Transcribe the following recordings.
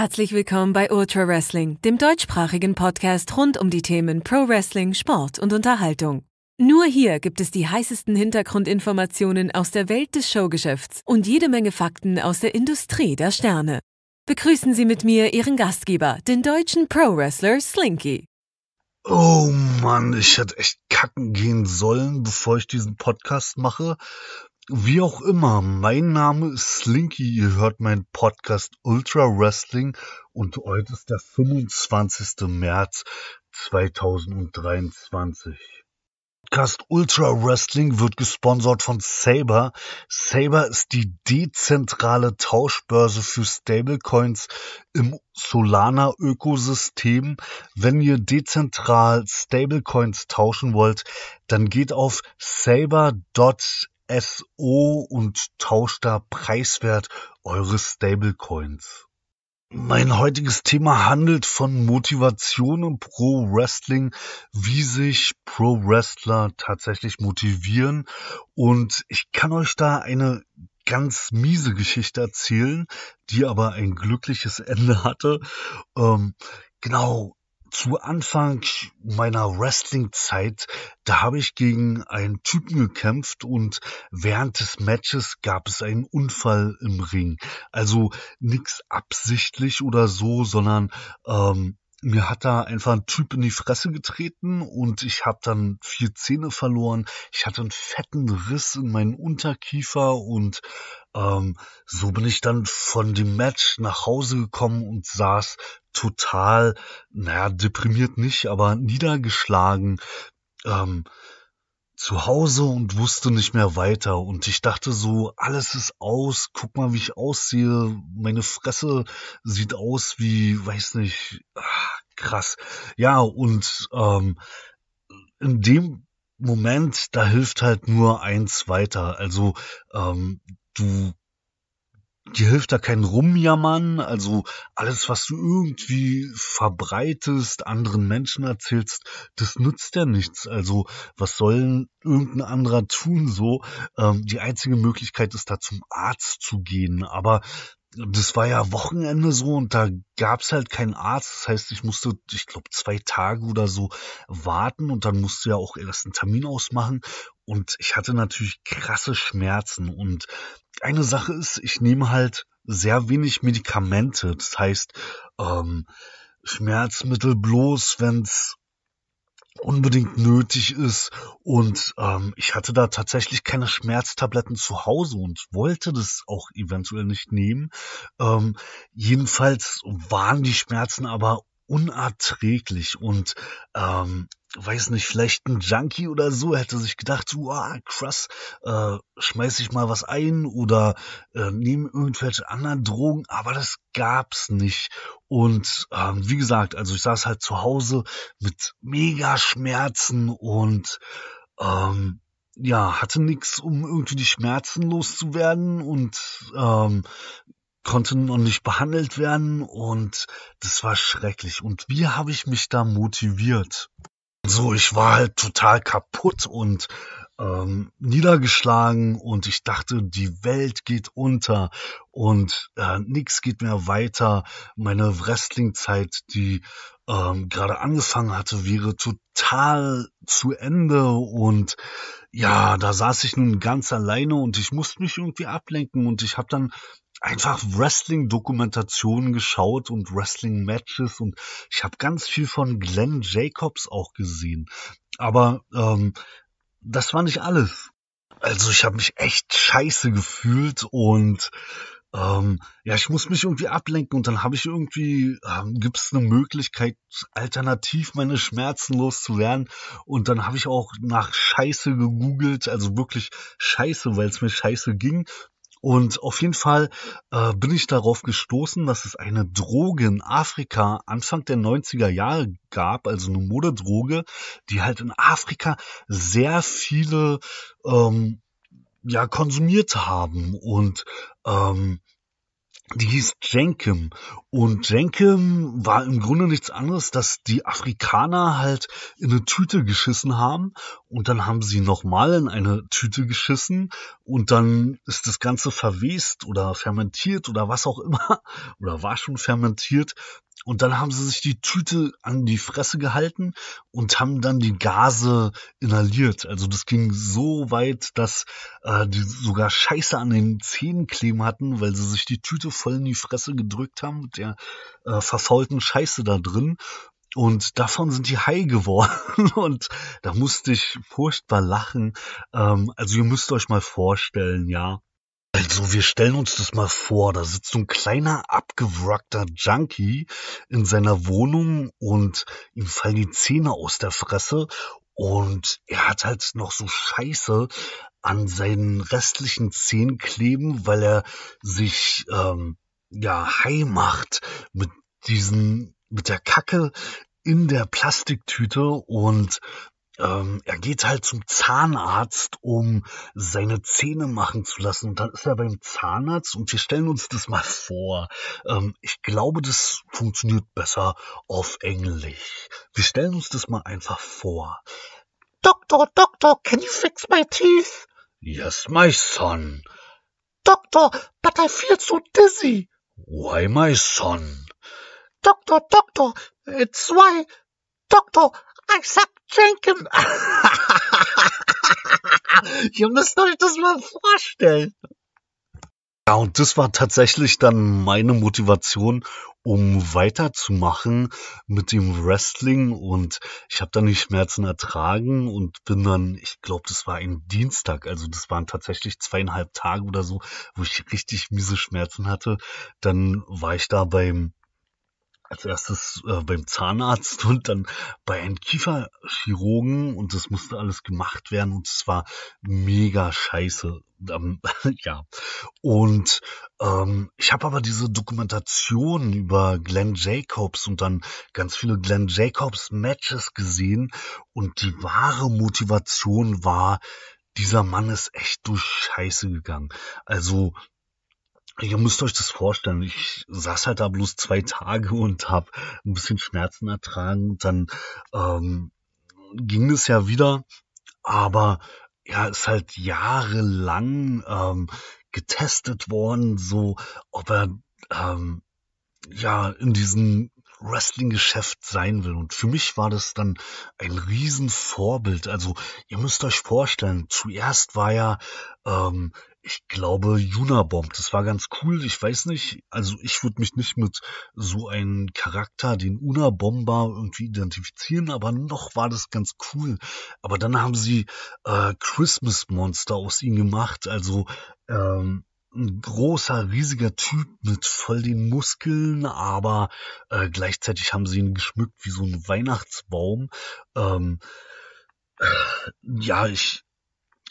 Herzlich willkommen bei Ultra Wrestling, dem deutschsprachigen Podcast rund um die Themen Pro Wrestling, Sport und Unterhaltung. Nur hier gibt es die heißesten Hintergrundinformationen aus der Welt des Showgeschäfts und jede Menge Fakten aus der Industrie der Sterne. Begrüßen Sie mit mir Ihren Gastgeber, den deutschen Pro Wrestler Slinky. Oh Mann, ich hätte echt kacken gehen sollen, bevor ich diesen Podcast mache, wie auch immer, mein Name ist Slinky, ihr hört meinen Podcast Ultra Wrestling und heute ist der 25. März 2023. Podcast Ultra Wrestling wird gesponsert von Saber. Saber ist die dezentrale Tauschbörse für Stablecoins im Solana-Ökosystem. Wenn ihr dezentral Stablecoins tauschen wollt, dann geht auf saber.com SO und tauscht da preiswert eure Stablecoins. Mein heutiges Thema handelt von Motivation im Pro Wrestling, wie sich Pro Wrestler tatsächlich motivieren. Und ich kann euch da eine ganz miese Geschichte erzählen, die aber ein glückliches Ende hatte. Ähm, genau, zu Anfang meiner Wrestling-Zeit, da habe ich gegen einen Typen gekämpft und während des Matches gab es einen Unfall im Ring. Also nichts absichtlich oder so, sondern ähm, mir hat da einfach ein Typ in die Fresse getreten und ich habe dann vier Zähne verloren. Ich hatte einen fetten Riss in meinen Unterkiefer und ähm, so bin ich dann von dem Match nach Hause gekommen und saß total, naja, deprimiert nicht, aber niedergeschlagen. Ähm, zu Hause und wusste nicht mehr weiter. Und ich dachte so, alles ist aus, guck mal, wie ich aussehe. Meine Fresse sieht aus wie, weiß nicht, ach, krass. Ja, und ähm, in dem Moment, da hilft halt nur eins weiter. Also ähm, du Dir hilft da kein Rumjammern, also alles, was du irgendwie verbreitest, anderen Menschen erzählst, das nützt ja nichts. Also was soll irgendein anderer tun so? Ähm, die einzige Möglichkeit ist da zum Arzt zu gehen, aber das war ja Wochenende so und da gab's halt keinen Arzt. Das heißt, ich musste, ich glaube, zwei Tage oder so warten und dann musste ja auch erst einen Termin ausmachen. Und ich hatte natürlich krasse Schmerzen. Und eine Sache ist, ich nehme halt sehr wenig Medikamente. Das heißt, ähm, Schmerzmittel bloß, wenn's unbedingt nötig ist. Und ähm, ich hatte da tatsächlich keine Schmerztabletten zu Hause und wollte das auch eventuell nicht nehmen. Ähm, jedenfalls waren die Schmerzen aber unerträglich und ähm, weiß nicht, vielleicht ein Junkie oder so hätte sich gedacht, so ah, krass, äh, schmeiß ich mal was ein oder äh, nehme irgendwelche anderen Drogen, aber das gab's nicht. Und ähm, wie gesagt, also ich saß halt zu Hause mit mega Schmerzen und ähm, ja, hatte nix um irgendwie die Schmerzen loszuwerden und ähm, konnte noch nicht behandelt werden und das war schrecklich. Und wie habe ich mich da motiviert? So, ich war halt total kaputt und ähm, niedergeschlagen und ich dachte, die Welt geht unter und äh, nichts geht mehr weiter. Meine Wrestling-Zeit, die ähm, gerade angefangen hatte, wäre total zu Ende und ja, da saß ich nun ganz alleine und ich musste mich irgendwie ablenken und ich habe dann einfach Wrestling-Dokumentationen geschaut und Wrestling-Matches und ich habe ganz viel von Glenn Jacobs auch gesehen. Aber ähm, das war nicht alles. Also ich habe mich echt scheiße gefühlt und ähm, ja, ich muss mich irgendwie ablenken und dann habe ich irgendwie, ähm, gibt es eine Möglichkeit, alternativ meine Schmerzen loszuwerden. Und dann habe ich auch nach Scheiße gegoogelt, also wirklich Scheiße, weil es mir scheiße ging. Und auf jeden Fall äh, bin ich darauf gestoßen, dass es eine Droge in Afrika Anfang der 90er Jahre gab, also eine Modedroge, die halt in Afrika sehr viele ähm, ja konsumiert haben und ähm, die hieß Jenkem. Und Jenkem war im Grunde nichts anderes, dass die Afrikaner halt in eine Tüte geschissen haben und dann haben sie nochmal in eine Tüte geschissen und dann ist das Ganze verwest oder fermentiert oder was auch immer oder war schon fermentiert und dann haben sie sich die Tüte an die Fresse gehalten und haben dann die Gase inhaliert. Also das ging so weit, dass äh, die sogar Scheiße an den Zähnen kleben hatten, weil sie sich die Tüte voll in die Fresse gedrückt haben mit der äh, verfaulten Scheiße da drin. Und davon sind die high geworden. Und da musste ich furchtbar lachen. Ähm, also ihr müsst euch mal vorstellen, ja, also, wir stellen uns das mal vor, da sitzt so ein kleiner abgewrackter Junkie in seiner Wohnung und ihm fallen die Zähne aus der Fresse und er hat halt noch so Scheiße an seinen restlichen Zähnen kleben, weil er sich, ähm, ja, high macht mit diesen mit der Kacke in der Plastiktüte und ähm, er geht halt zum Zahnarzt, um seine Zähne machen zu lassen. Und dann ist er beim Zahnarzt und wir stellen uns das mal vor. Ähm, ich glaube, das funktioniert besser auf Englisch. Wir stellen uns das mal einfach vor. Doctor, Doctor, can you fix my teeth? Yes, my son. Doctor, but I feel so dizzy. Why, my son? Doctor, Doctor, it's why. Doctor, I suck Jenkin. Ihr müsst euch das mal vorstellen. Ja, und das war tatsächlich dann meine Motivation, um weiterzumachen mit dem Wrestling. Und ich habe dann die Schmerzen ertragen und bin dann, ich glaube, das war ein Dienstag, also das waren tatsächlich zweieinhalb Tage oder so, wo ich richtig miese Schmerzen hatte. Dann war ich da beim als erstes äh, beim Zahnarzt und dann bei einem Kieferchirurgen und das musste alles gemacht werden und es war mega scheiße. Ähm, ja. Und ähm, ich habe aber diese Dokumentation über Glenn Jacobs und dann ganz viele Glenn Jacobs Matches gesehen und die wahre Motivation war, dieser Mann ist echt durch Scheiße gegangen. Also Ihr müsst euch das vorstellen. Ich saß halt da bloß zwei Tage und hab ein bisschen Schmerzen ertragen. dann ähm, ging es ja wieder. Aber ja, ist halt jahrelang ähm, getestet worden, so ob er ähm, ja in diesen Wrestling-Geschäft sein will. Und für mich war das dann ein Riesenvorbild. Also ihr müsst euch vorstellen, zuerst war ja, ähm, ich glaube, Junabomb. Das war ganz cool. Ich weiß nicht, also ich würde mich nicht mit so einem Charakter, den Unabomber, irgendwie identifizieren, aber noch war das ganz cool. Aber dann haben sie äh, Christmas Monster aus ihm gemacht. Also ähm, ein großer, riesiger Typ mit voll den Muskeln, aber äh, gleichzeitig haben sie ihn geschmückt wie so ein Weihnachtsbaum. Ähm, äh, ja, ich,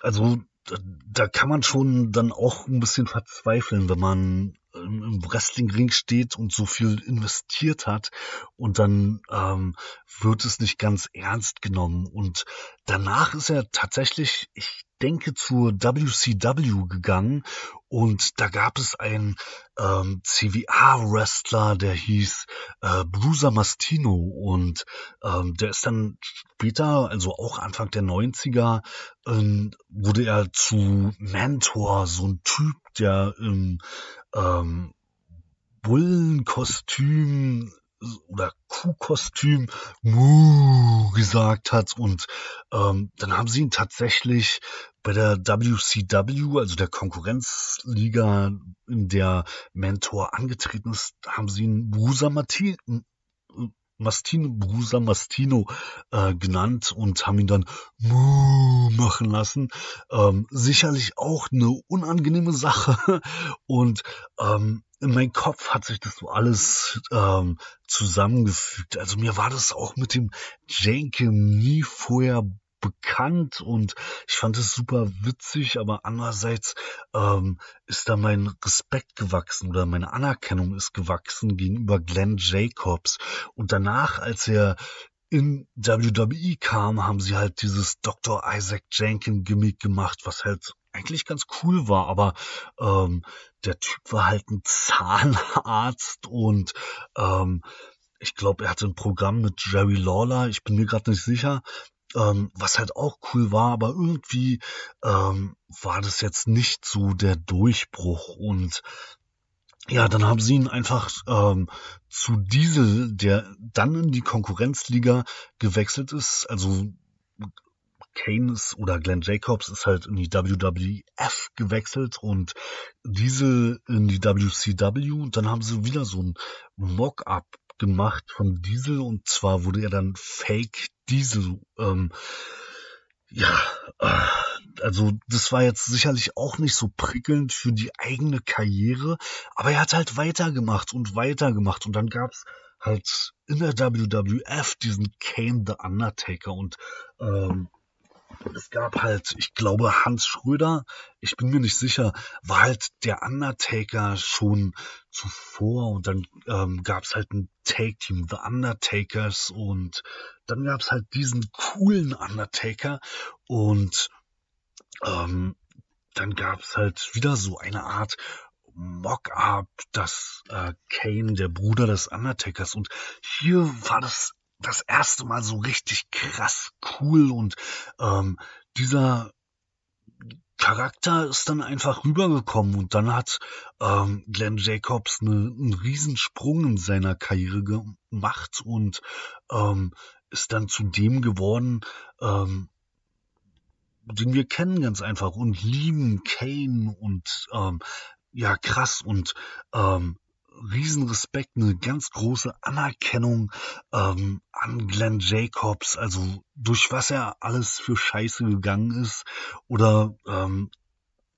also da, da, kann man schon dann auch ein bisschen verzweifeln, wenn man im, im Wrestling-Ring steht und so viel investiert hat und dann ähm, wird es nicht ganz ernst genommen. Und danach ist er tatsächlich, ich denke, zur WCW gegangen und da gab es einen ähm, CWA-Wrestler, der hieß äh, Bruiser Mastino und ähm, der ist dann später, also auch Anfang der 90er, ähm, wurde er zu Mentor, so ein Typ, der im ähm, Bullenkostüm oder Kuhkostüm Mu gesagt hat. Und ähm, dann haben sie ihn tatsächlich bei der WCW, also der Konkurrenzliga, in der Mentor angetreten ist, haben sie ihn Brusa Martin, Mastino, Brusa Mastino äh, genannt und haben ihn dann Mu machen lassen. Ähm, sicherlich auch eine unangenehme Sache. Und ähm, in meinem Kopf hat sich das so alles ähm, zusammengefügt. Also mir war das auch mit dem Jenke nie vorher bekannt und ich fand es super witzig, aber andererseits ähm, ist da mein Respekt gewachsen oder meine Anerkennung ist gewachsen gegenüber Glenn Jacobs. Und danach, als er in WWE kam, haben sie halt dieses Dr. Isaac Jenkins Gimmick gemacht, was halt eigentlich ganz cool war, aber ähm, der Typ war halt ein Zahnarzt und ähm, ich glaube, er hatte ein Programm mit Jerry Lawler, ich bin mir gerade nicht sicher, ähm, was halt auch cool war, aber irgendwie ähm, war das jetzt nicht so der Durchbruch und ja, dann haben sie ihn einfach ähm, zu Diesel, der dann in die Konkurrenzliga gewechselt ist, also Keynes oder Glenn Jacobs ist halt in die WWF gewechselt und Diesel in die WCW. Und dann haben sie wieder so ein Mock-up gemacht von Diesel und zwar wurde er dann Fake Diesel. Ähm, ja, äh, also das war jetzt sicherlich auch nicht so prickelnd für die eigene Karriere, aber er hat halt weitergemacht und weitergemacht und dann gab es halt in der WWF diesen Kane the Undertaker und ähm, es gab halt, ich glaube, Hans Schröder, ich bin mir nicht sicher, war halt der Undertaker schon zuvor und dann ähm, gab es halt ein Take-Team, The Undertakers und dann gab es halt diesen coolen Undertaker und ähm, dann gab es halt wieder so eine Art Mock-up, dass äh, Kane der Bruder des Undertakers und hier war das das erste Mal so richtig krass cool und ähm, dieser Charakter ist dann einfach rübergekommen und dann hat ähm, Glenn Jacobs eine, einen Riesensprung in seiner Karriere gemacht und ähm, ist dann zu dem geworden, ähm, den wir kennen ganz einfach und lieben Kane und ähm, ja krass und ähm, Riesenrespekt, eine ganz große Anerkennung ähm, an Glenn Jacobs, also durch was er alles für Scheiße gegangen ist oder ähm,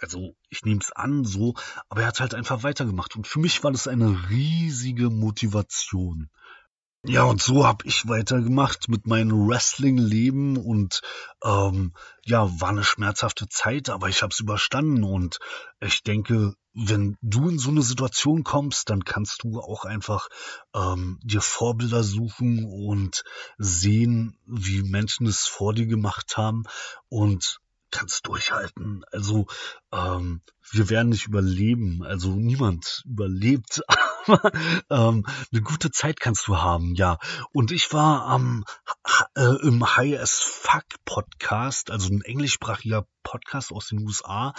also ich nehme es an so, aber er hat halt einfach weitergemacht und für mich war das eine riesige Motivation. Ja, und so habe ich weitergemacht mit meinem Wrestling-Leben und ähm, ja, war eine schmerzhafte Zeit, aber ich habe es überstanden und ich denke, wenn du in so eine Situation kommst, dann kannst du auch einfach ähm, dir Vorbilder suchen und sehen, wie Menschen es vor dir gemacht haben und kannst durchhalten. Also ähm, wir werden nicht überleben, also niemand überlebt. ähm, eine gute Zeit kannst du haben, ja. Und ich war am ähm, äh, im High as Fuck Podcast, also ein englischsprachiger Podcast aus den USA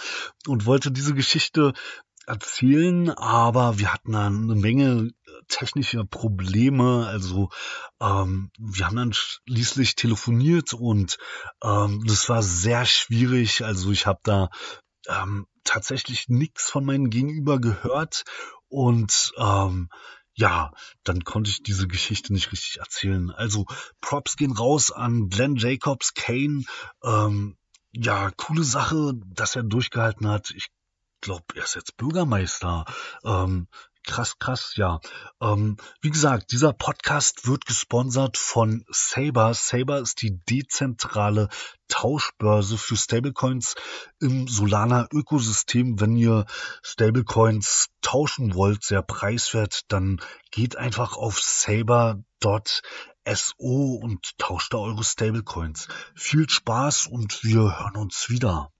und wollte diese Geschichte erzählen, aber wir hatten dann eine Menge äh, technische Probleme. Also ähm, wir haben dann schließlich telefoniert und ähm, das war sehr schwierig. Also ich habe da ähm, tatsächlich nichts von meinem Gegenüber gehört und ähm, ja, dann konnte ich diese Geschichte nicht richtig erzählen. Also Props gehen raus an Glenn Jacobs, Kane. Ähm, ja, coole Sache, dass er durchgehalten hat. Ich glaube, er ist jetzt Bürgermeister. Ähm, Krass, krass, ja. Ähm, wie gesagt, dieser Podcast wird gesponsert von Saber. Saber ist die dezentrale Tauschbörse für Stablecoins im Solana-Ökosystem. Wenn ihr Stablecoins tauschen wollt, sehr preiswert, dann geht einfach auf saber.so und tauscht da eure Stablecoins. Viel Spaß und wir hören uns wieder.